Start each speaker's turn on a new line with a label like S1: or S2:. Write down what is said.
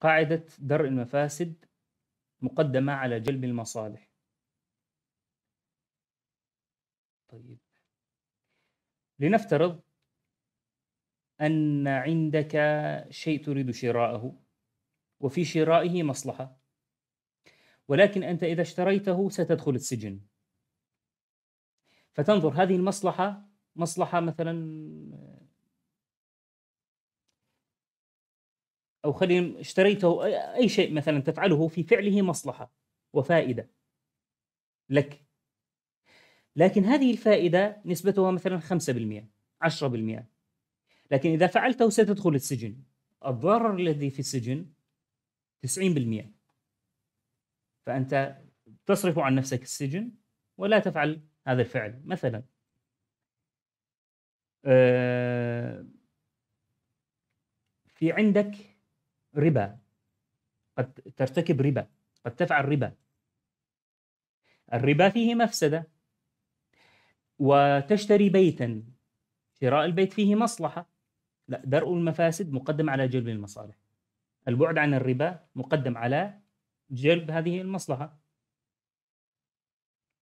S1: قاعدة درء المفاسد مقدمة على جلب المصالح طيب لنفترض أن عندك شيء تريد شراءه وفي شرائه مصلحة ولكن أنت إذا اشتريته ستدخل السجن فتنظر هذه المصلحة مصلحة مثلا او خلينا اشتريته اي شيء مثلا تفعله في فعله مصلحه وفائده لك لكن هذه الفائده نسبتها مثلا 5% 10% لكن اذا فعلته ستدخل السجن الضرر الذي في السجن 90% فانت تصرف عن نفسك السجن ولا تفعل هذا الفعل مثلا آه، في عندك ربا قد ترتكب ربا قد تفعل ربا الربا فيه مفسدة وتشتري بيتا شراء البيت فيه مصلحة لا درء المفاسد مقدم على جلب المصالح البعد عن الربا مقدم على جلب هذه المصلحة